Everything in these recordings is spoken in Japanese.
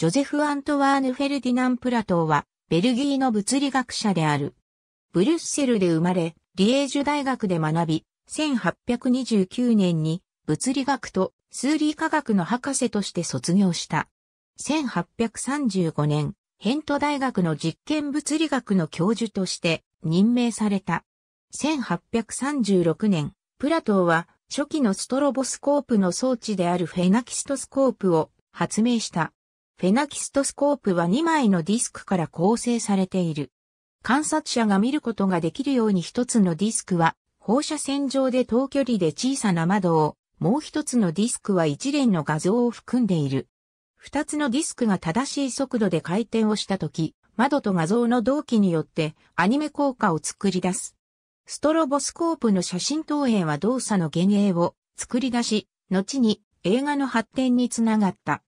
ジョゼフ・アントワーヌ・フェルディナン・プラトーは、ベルギーの物理学者である。ブリュッセルで生まれ、リエージュ大学で学び、1829年に物理学と数理科学の博士として卒業した。1835年、ヘント大学の実験物理学の教授として任命された。1836年、プラトーは初期のストロボスコープの装置であるフェナキストスコープを発明した。フェナキストスコープは2枚のディスクから構成されている。観察者が見ることができるように一つのディスクは放射線上で等距離で小さな窓を、もう一つのディスクは一連の画像を含んでいる。二つのディスクが正しい速度で回転をしたとき、窓と画像の同期によってアニメ効果を作り出す。ストロボスコープの写真投影は動作の幻影を作り出し、後に映画の発展につながった。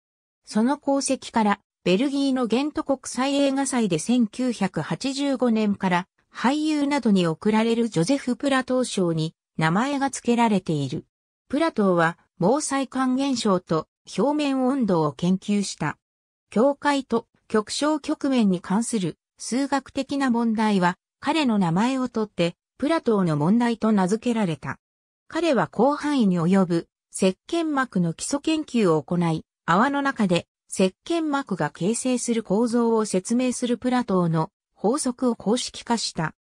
その功績から、ベルギーのゲント国際映画祭で1985年から俳優などに贈られるジョゼフ・プラトー賞に名前が付けられている。プラトーは毛細管現象と表面温度を研究した。境界と極小局面に関する数学的な問題は彼の名前をとってプラトーの問題と名付けられた。彼は広範囲に及ぶ石鹸膜の基礎研究を行い、泡の中で石鹸膜が形成する構造を説明するプラトーの法則を公式化した。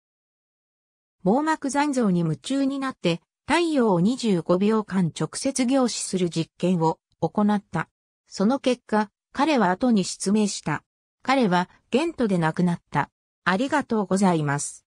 網膜残像に夢中になって太陽を25秒間直接凝視する実験を行った。その結果、彼は後に失明した。彼はゲントで亡くなった。ありがとうございます。